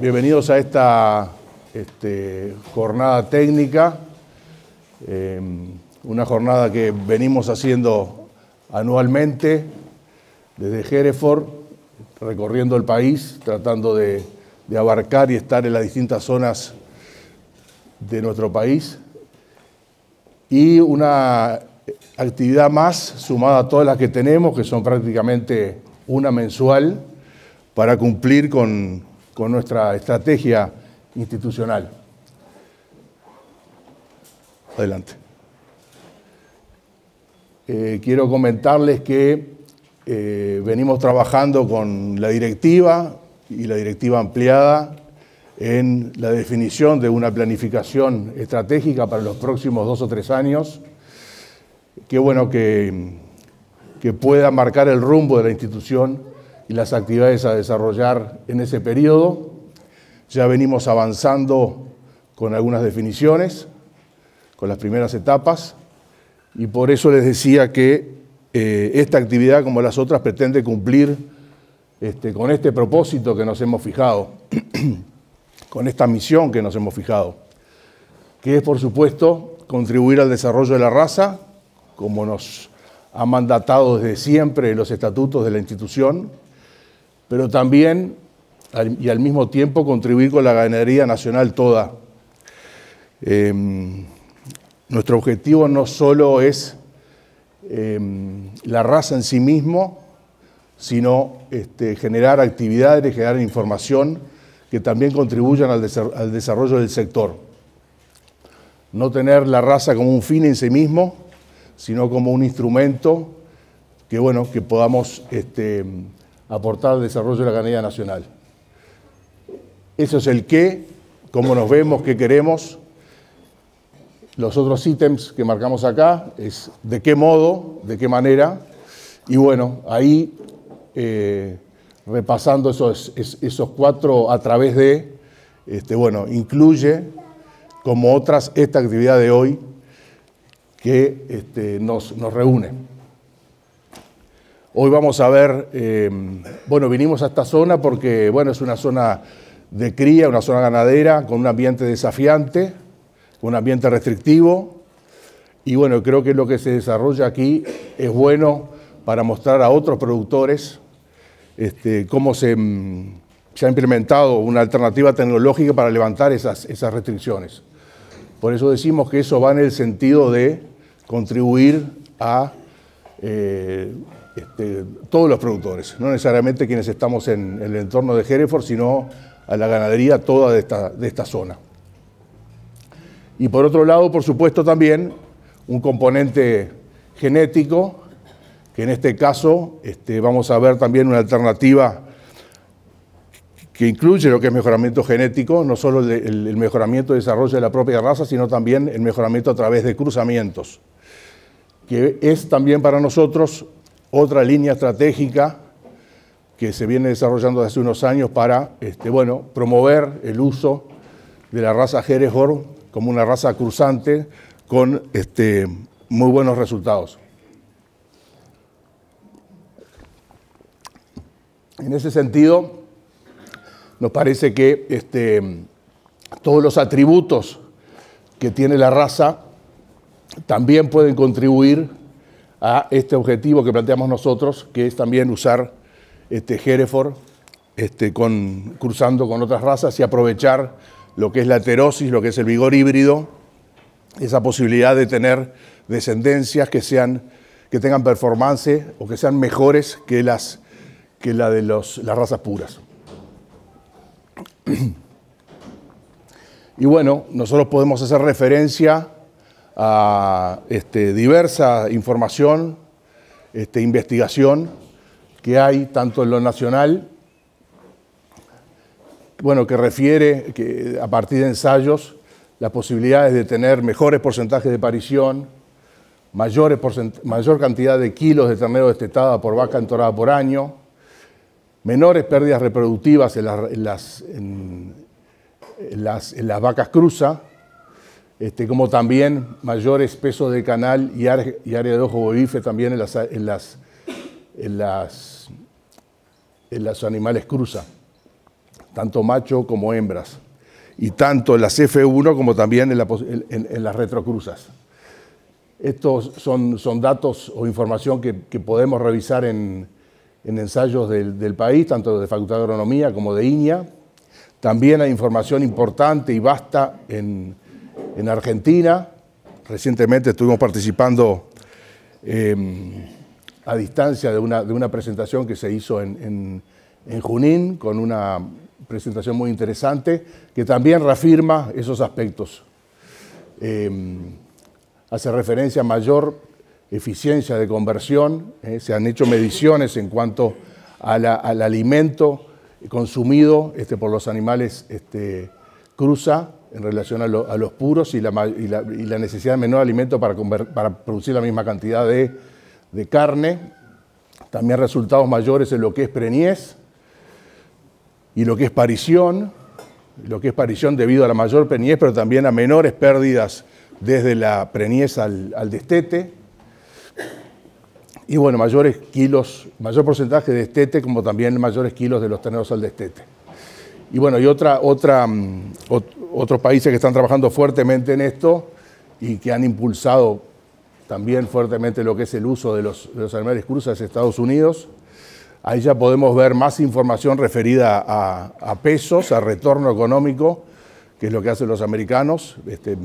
Bienvenidos a esta este, jornada técnica, em, una jornada que venimos haciendo anualmente desde Hereford, recorriendo el país, tratando de abarcar y estar en las distintas zonas de nuestro país. Y una actividad más sumada a todas las que tenemos, que son prácticamente una mensual, para cumplir con, con nuestra estrategia institucional. Adelante. Eh, quiero comentarles que eh, venimos trabajando con la directiva y la directiva ampliada en la definición de una planificación estratégica para los próximos dos o tres años. Qué bueno que, que pueda marcar el rumbo de la institución y las actividades a desarrollar en ese periodo. Ya venimos avanzando con algunas definiciones, con las primeras etapas, y por eso les decía que eh, esta actividad, como las otras, pretende cumplir este, con este propósito que nos hemos fijado, con esta misión que nos hemos fijado, que es, por supuesto, contribuir al desarrollo de la raza, como nos ha mandatado desde siempre los estatutos de la institución, pero también y al mismo tiempo contribuir con la ganadería nacional toda. Em, nuestro objetivo no solo es em, la raza en sí mismo, sino este, generar actividades, generar información que también contribuyan al, desarrollo del sector. No tener la raza como un fin en sí mismo, sino como un instrumento que, bueno, que podamos este, aportar al desarrollo de la ganadería nacional. Eso es el qué, cómo nos vemos, qué queremos. Los otros ítems que marcamos acá es de qué modo, de qué manera. Y bueno, ahí eh, repasando esos, esos cuatro a través de, este, bueno, incluye como otras esta actividad de hoy que este, nos, nos reúne. Hoy vamos a ver, eh, bueno, vinimos a esta zona porque, bueno, es una zona de cría, una zona ganadera, con un ambiente desafiante, con un ambiente restrictivo. Y bueno, creo que lo que se desarrolla aquí es bueno para mostrar a otros productores este, cómo mm, se, ha implementado una alternativa tecnológica para levantar esas, esas restricciones. Por eso decimos que eso va en el sentido de contribuir a eh, este, todos los productores, no necesariamente quienes estamos en, el entorno de Hereford, sino a la ganadería toda de esta, zona. Y por otro lado, por supuesto, también un componente genético, que en este caso este, vamos a ver también una alternativa que incluye lo que es mejoramiento genético, no solo el, mejoramiento de desarrollo de la propia raza, sino también el mejoramiento a través de cruzamientos, que es también para nosotros otra línea estratégica que se viene desarrollando desde hace unos años para este, bueno, promover el uso de la raza Jerezhor como una raza cruzante con este, muy buenos resultados. En ese sentido, nos parece que este, todos los atributos que tiene la raza también pueden contribuir a este objetivo que planteamos nosotros, que es también usar este Hereford este, cruzando con otras razas y aprovechar lo que es la heterosis, lo que es el vigor híbrido, esa posibilidad de tener descendencias que, sean, que tengan performance o que sean mejores que, las, que la de las razas puras. Y bueno, nosotros podemos hacer referencia a este, diversa información, este, investigación que hay tanto en lo nacional, bueno, que refiere que, a partir de ensayos las posibilidades de tener mejores porcentajes de parición, mayores mayor cantidad de kilos de ternero destetada por vaca entorada por año, menores pérdidas reproductivas en las, en las, las vacas cruza, este, como también mayores pesos de canal y, área de ojo bovife también en las, animales cruza, tanto macho como hembras, y tanto en las F1 como también en, las retrocruzas. Estos son, datos o información que, podemos revisar en, ensayos del, país, tanto de Facultad de Agronomía como de INIA. También hay información importante y basta en, en Argentina. Recientemente estuvimos participando em, a distancia de una, presentación que se hizo en, Junín, con una presentación muy interesante, que también reafirma esos aspectos. Em, hace referencia a mayor eficiencia de conversión, eh, se han hecho mediciones en cuanto al alimento consumido este, por los animales este, cruza en relación a, los puros y la, necesidad de menor alimento para, producir la misma cantidad de, carne. También resultados mayores en lo que es preñez y lo que es parición, lo que es parición debido a la mayor preñez, pero también a menores pérdidas desde la preñez al, destete. Y bueno, mayores kilos, mayor porcentaje de destete, como también mayores kilos de los terneros al destete. Y bueno, y otra, otra, mm, otros países que están trabajando fuertemente en esto y que han impulsado también fuertemente lo que es el uso de los, los animales cruzas es Estados Unidos. Ahí ya podemos ver más información referida a, pesos, a retorno económico, que es lo que hacen los americanos. Este,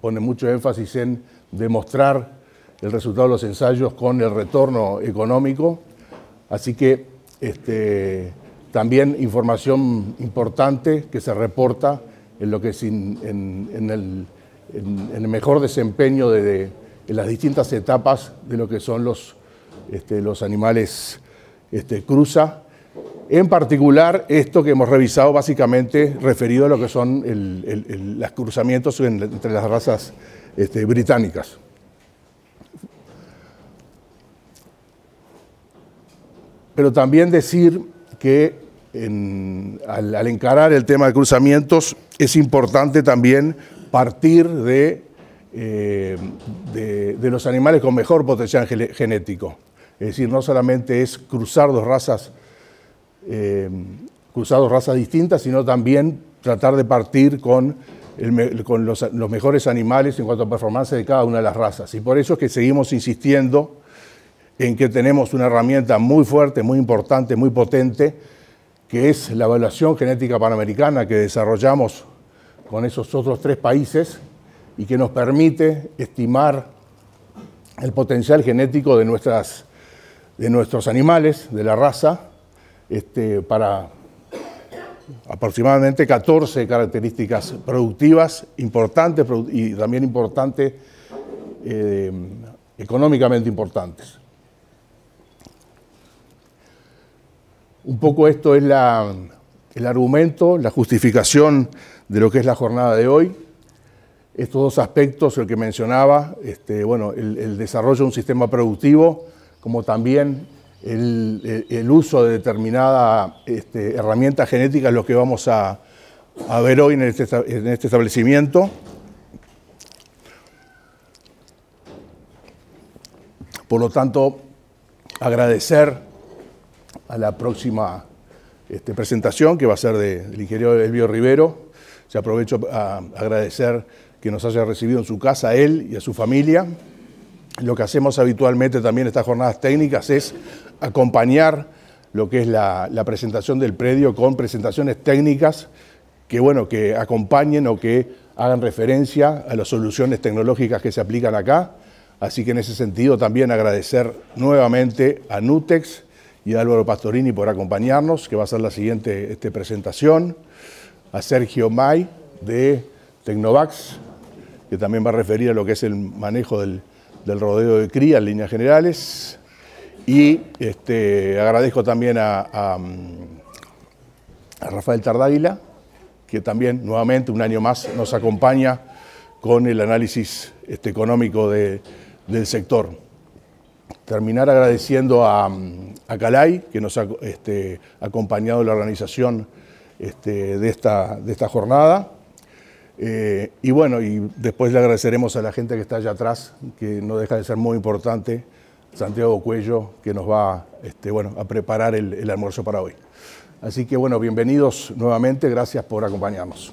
ponen mucho énfasis en demostrar el resultado de los ensayos con el retorno económico. Así que este, también información importante que se reporta en lo que es en, el, mejor desempeño de, las distintas etapas de lo que son los, este, los animales este, cruza. En particular, esto que hemos revisado básicamente referido a lo que son los cruzamientos entre las razas este, británicas. Pero también decir que al, encarar el tema de cruzamientos, es importante también partir de, eh, de, los animales con mejor potencial genético. Es decir, no solamente es cruzar dos razas, eh, cruzar dos razas distintas, sino también tratar de partir con, con los, mejores animales en cuanto a performance de cada una de las razas. Y por eso es que seguimos insistiendo en que tenemos una herramienta muy fuerte, muy importante, muy potente, que es la evaluación genética panamericana que desarrollamos con esos otros tres países y que nos permite estimar el potencial genético de, nuestros animales, de la raza, este, para aproximadamente 14 características productivas importantes y también importantes, eh, económicamente importantes. Un poco esto es el argumento, la justificación de lo que es la jornada de hoy. Estos dos aspectos, el que mencionaba, este, bueno, el, desarrollo de un sistema productivo, como también el, uso de determinada este, herramienta genética es lo que vamos a, ver hoy este, en este establecimiento. Por lo tanto, agradecer a la próxima este, presentación que va a ser del ingeniero Elvio Rivero. Se aprovecho a, agradecer que nos haya recibido en su casa él y a su familia. Lo que hacemos habitualmente también en estas jornadas técnicas es acompañar lo que es la, presentación del predio con presentaciones técnicas que, bueno, que acompañen o que hagan referencia a las soluciones tecnológicas que se aplican acá. Así que en ese sentido también agradecer nuevamente a Nutex y Álvaro Pastorini por acompañarnos, que va a ser la siguiente este, presentación, a Sergio May de Tecnovax, que también va a referir a lo que es el manejo del, rodeo de cría en líneas generales, y este, agradezco también a, Rafael Tardáguila, que también nuevamente un año más nos acompaña con el análisis este, económico del sector terminar agradeciendo a, Calay, que nos ha este, acompañado en la organización este, de, esta, de esta jornada. Eh, y bueno, y después le agradeceremos a la gente que está allá atrás, que no deja de ser muy importante, Santiago Cuello, que nos va este, a preparar el almuerzo para hoy. Así que bueno, bienvenidos nuevamente, gracias por acompañarnos.